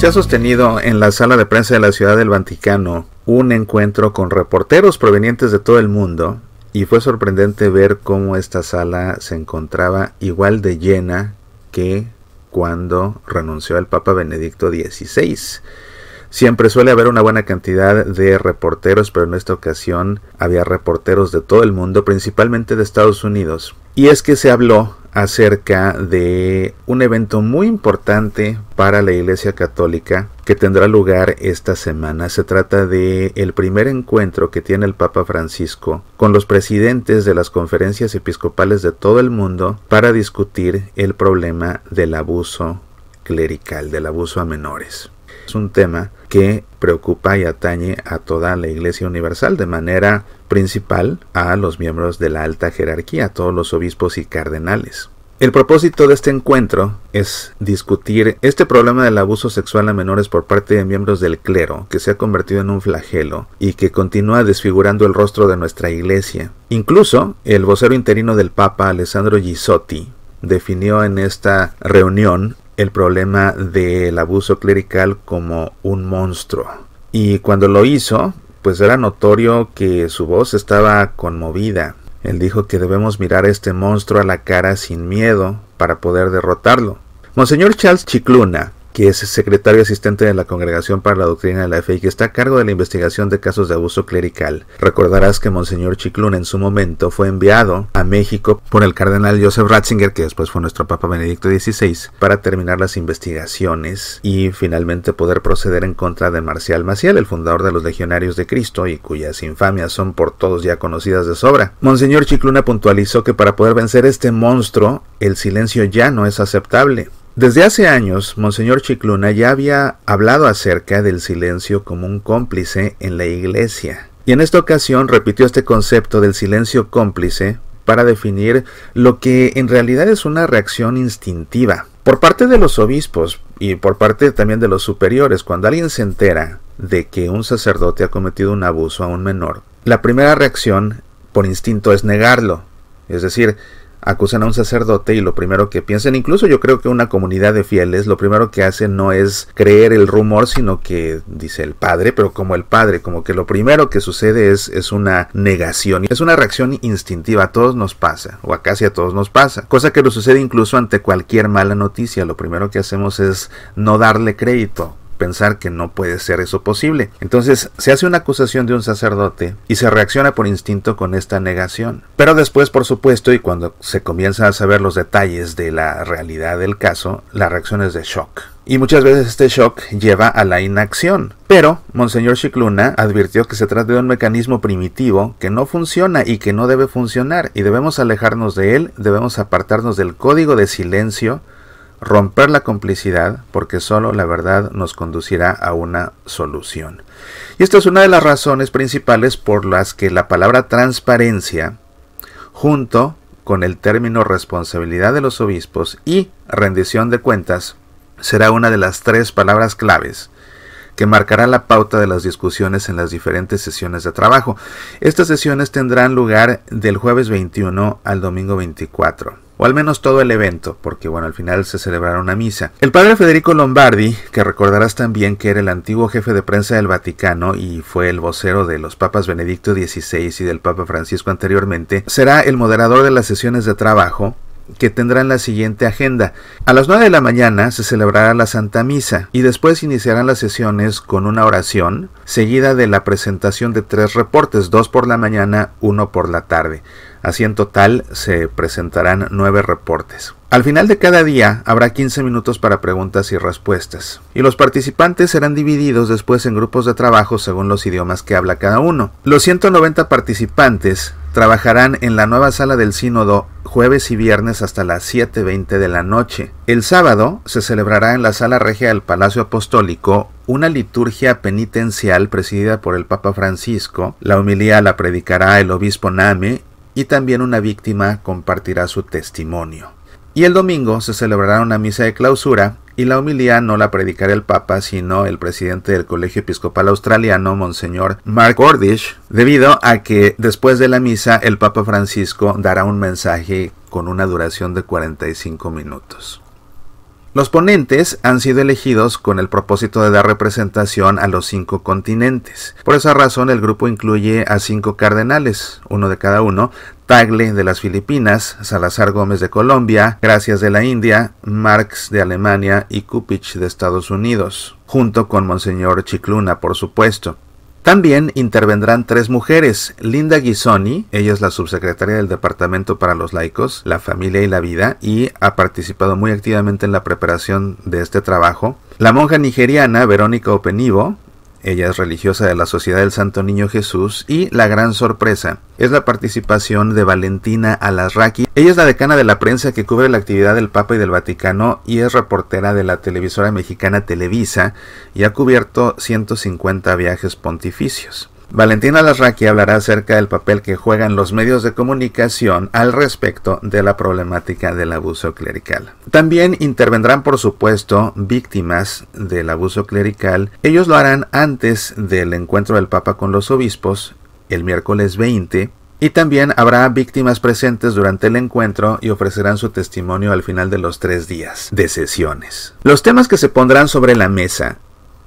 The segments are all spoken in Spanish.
Se ha sostenido en la sala de prensa de la Ciudad del Vaticano un encuentro con reporteros provenientes de todo el mundo y fue sorprendente ver cómo esta sala se encontraba igual de llena que cuando renunció el Papa Benedicto XVI. Siempre suele haber una buena cantidad de reporteros, pero en esta ocasión había reporteros de todo el mundo, principalmente de Estados Unidos. Y es que se habló acerca de un evento muy importante para la Iglesia Católica que tendrá lugar esta semana. Se trata de el primer encuentro que tiene el Papa Francisco con los presidentes de las conferencias episcopales de todo el mundo para discutir el problema del abuso clerical, del abuso a menores es un tema que preocupa y atañe a toda la Iglesia Universal, de manera principal a los miembros de la alta jerarquía, a todos los obispos y cardenales. El propósito de este encuentro es discutir este problema del abuso sexual a menores por parte de miembros del clero, que se ha convertido en un flagelo y que continúa desfigurando el rostro de nuestra iglesia. Incluso el vocero interino del Papa, Alessandro Gisotti, definió en esta reunión el problema del abuso clerical como un monstruo. Y cuando lo hizo, pues era notorio que su voz estaba conmovida. Él dijo que debemos mirar a este monstruo a la cara sin miedo para poder derrotarlo. Monseñor Charles Chicluna es secretario asistente de la Congregación para la Doctrina de la Fe y que está a cargo de la investigación de casos de abuso clerical. Recordarás que Monseñor Chicluna en su momento fue enviado a México por el cardenal Joseph Ratzinger, que después fue nuestro Papa Benedicto XVI, para terminar las investigaciones y finalmente poder proceder en contra de Marcial Maciel, el fundador de los Legionarios de Cristo y cuyas infamias son por todos ya conocidas de sobra. Monseñor Chicluna puntualizó que para poder vencer este monstruo, el silencio ya no es aceptable. Desde hace años, Monseñor Chicluna ya había hablado acerca del silencio como un cómplice en la Iglesia, y en esta ocasión repitió este concepto del silencio cómplice para definir lo que en realidad es una reacción instintiva por parte de los obispos y por parte también de los superiores. Cuando alguien se entera de que un sacerdote ha cometido un abuso a un menor, la primera reacción por instinto es negarlo, es decir, acusan a un sacerdote y lo primero que piensan, incluso yo creo que una comunidad de fieles, lo primero que hacen no es creer el rumor, sino que dice el padre, pero como el padre, como que lo primero que sucede es, es una negación, es una reacción instintiva, a todos nos pasa, o a casi a todos nos pasa, cosa que nos sucede incluso ante cualquier mala noticia, lo primero que hacemos es no darle crédito, pensar que no puede ser eso posible. Entonces se hace una acusación de un sacerdote y se reacciona por instinto con esta negación. Pero después, por supuesto, y cuando se comienza a saber los detalles de la realidad del caso, la reacción es de shock. Y muchas veces este shock lleva a la inacción. Pero Monseñor Chicluna advirtió que se trata de un mecanismo primitivo que no funciona y que no debe funcionar y debemos alejarnos de él, debemos apartarnos del código de silencio romper la complicidad, porque sólo la verdad nos conducirá a una solución. Y esta es una de las razones principales por las que la palabra transparencia, junto con el término responsabilidad de los obispos y rendición de cuentas, será una de las tres palabras claves que marcará la pauta de las discusiones en las diferentes sesiones de trabajo. Estas sesiones tendrán lugar del jueves 21 al domingo 24 o al menos todo el evento, porque bueno, al final se celebrará una misa. El padre Federico Lombardi, que recordarás también que era el antiguo jefe de prensa del Vaticano y fue el vocero de los papas Benedicto XVI y del Papa Francisco anteriormente, será el moderador de las sesiones de trabajo que tendrán la siguiente agenda. A las 9 de la mañana se celebrará la Santa Misa y después iniciarán las sesiones con una oración, seguida de la presentación de tres reportes, dos por la mañana, uno por la tarde. Así en total se presentarán nueve reportes. Al final de cada día habrá 15 minutos para preguntas y respuestas, y los participantes serán divididos después en grupos de trabajo según los idiomas que habla cada uno. Los 190 participantes trabajarán en la nueva sala del sínodo jueves y viernes hasta las 7.20 de la noche. El sábado se celebrará en la sala regia del Palacio Apostólico una liturgia penitencial presidida por el Papa Francisco. La homilía la predicará el obispo Name y también una víctima compartirá su testimonio. Y el domingo se celebrará una misa de clausura y la humildad no la predicará el Papa, sino el presidente del Colegio Episcopal Australiano, Monseñor Mark Ordish, debido a que después de la misa el Papa Francisco dará un mensaje con una duración de 45 minutos. Los ponentes han sido elegidos con el propósito de dar representación a los cinco continentes. Por esa razón el grupo incluye a cinco cardenales, uno de cada uno, Tagle de las Filipinas, Salazar Gómez de Colombia, Gracias de la India, Marx de Alemania y Kupich de Estados Unidos, junto con Monseñor Chicluna, por supuesto. También intervendrán tres mujeres, Linda Ghisoni, ella es la subsecretaria del Departamento para los Laicos, la Familia y la Vida, y ha participado muy activamente en la preparación de este trabajo, la monja nigeriana Verónica Openivo, ella es religiosa de la Sociedad del Santo Niño Jesús y la gran sorpresa es la participación de Valentina Alasraqui. Ella es la decana de la prensa que cubre la actividad del Papa y del Vaticano y es reportera de la televisora mexicana Televisa y ha cubierto 150 viajes pontificios. Valentina Lasraqui hablará acerca del papel que juegan los medios de comunicación al respecto de la problemática del abuso clerical. También intervendrán, por supuesto, víctimas del abuso clerical. Ellos lo harán antes del encuentro del Papa con los obispos, el miércoles 20, y también habrá víctimas presentes durante el encuentro y ofrecerán su testimonio al final de los tres días de sesiones. Los temas que se pondrán sobre la mesa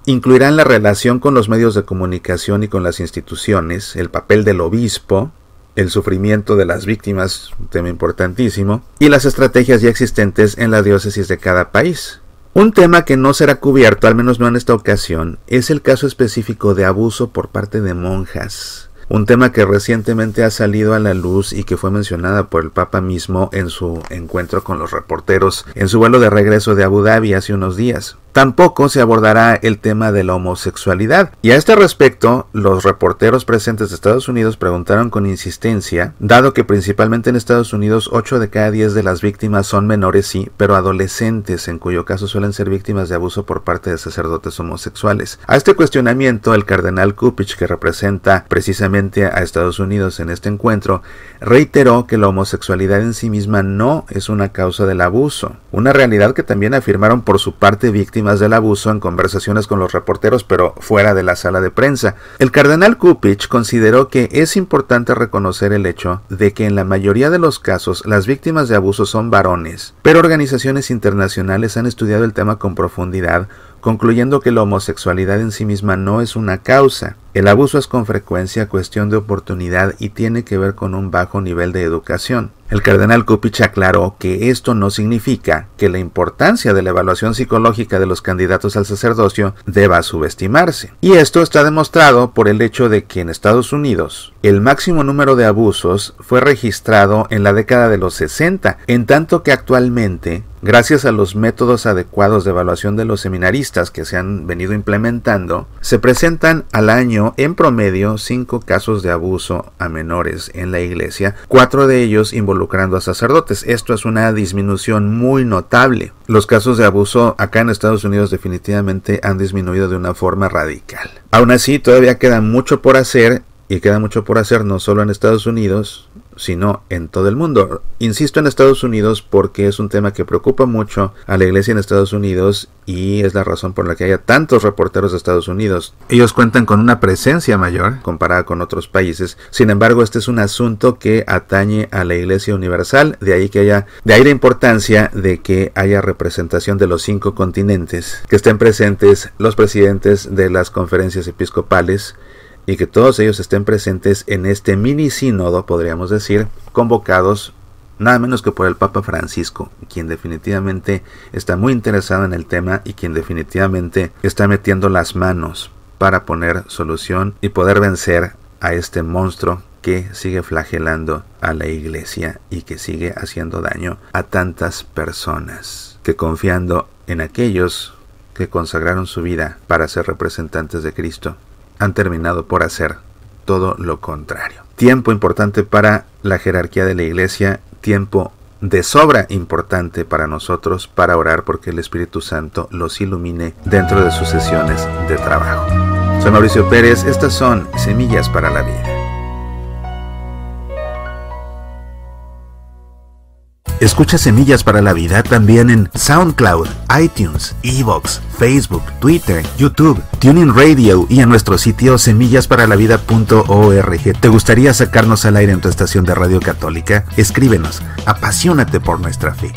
Incluirán la relación con los medios de comunicación y con las instituciones, el papel del obispo, el sufrimiento de las víctimas, un tema importantísimo, y las estrategias ya existentes en la diócesis de cada país. Un tema que no será cubierto, al menos no en esta ocasión, es el caso específico de abuso por parte de monjas. Un tema que recientemente ha salido a la luz y que fue mencionada por el Papa mismo en su encuentro con los reporteros en su vuelo de regreso de Abu Dhabi hace unos días. Tampoco se abordará el tema de la homosexualidad. Y a este respecto, los reporteros presentes de Estados Unidos preguntaron con insistencia, dado que principalmente en Estados Unidos 8 de cada 10 de las víctimas son menores, sí, pero adolescentes, en cuyo caso suelen ser víctimas de abuso por parte de sacerdotes homosexuales. A este cuestionamiento, el cardenal Kupich, que representa precisamente a Estados Unidos en este encuentro, reiteró que la homosexualidad en sí misma no es una causa del abuso, una realidad que también afirmaron por su parte víctimas del abuso en conversaciones con los reporteros, pero fuera de la sala de prensa. El cardenal Kupich consideró que es importante reconocer el hecho de que en la mayoría de los casos las víctimas de abuso son varones, pero organizaciones internacionales han estudiado el tema con profundidad, concluyendo que la homosexualidad en sí misma no es una causa. El abuso es con frecuencia cuestión de oportunidad y tiene que ver con un bajo nivel de educación. El cardenal Kupich aclaró que esto no significa que la importancia de la evaluación psicológica de los candidatos al sacerdocio deba subestimarse. Y esto está demostrado por el hecho de que en Estados Unidos el máximo número de abusos fue registrado en la década de los 60, en tanto que actualmente, gracias a los métodos adecuados de evaluación de los seminaristas que se han venido implementando, se presentan al año en promedio 5 casos de abuso a menores en la iglesia, cuatro de ellos involucrando a sacerdotes. Esto es una disminución muy notable. Los casos de abuso acá en Estados Unidos definitivamente han disminuido de una forma radical. Aún así, todavía queda mucho por hacer y queda mucho por hacer no solo en Estados Unidos, sino en todo el mundo. Insisto en Estados Unidos porque es un tema que preocupa mucho a la iglesia en Estados Unidos y es la razón por la que haya tantos reporteros de Estados Unidos. Ellos cuentan con una presencia mayor comparada con otros países. Sin embargo, este es un asunto que atañe a la iglesia universal, de ahí que haya de ahí la importancia de que haya representación de los cinco continentes, que estén presentes los presidentes de las conferencias episcopales y que todos ellos estén presentes en este mini sínodo, podríamos decir, convocados nada menos que por el Papa Francisco, quien definitivamente está muy interesado en el tema y quien definitivamente está metiendo las manos para poner solución y poder vencer a este monstruo que sigue flagelando a la iglesia y que sigue haciendo daño a tantas personas que confiando en aquellos que consagraron su vida para ser representantes de Cristo han terminado por hacer todo lo contrario. Tiempo importante para la jerarquía de la iglesia, tiempo de sobra importante para nosotros para orar porque el Espíritu Santo los ilumine dentro de sus sesiones de trabajo. Soy Mauricio Pérez, estas son Semillas para la Vida. Escucha Semillas para la Vida también en SoundCloud, iTunes, Evox, Facebook, Twitter, YouTube, Tuning Radio y en nuestro sitio semillasparalavida.org. ¿Te gustaría sacarnos al aire en tu estación de radio católica? Escríbenos, apasionate por nuestra fe.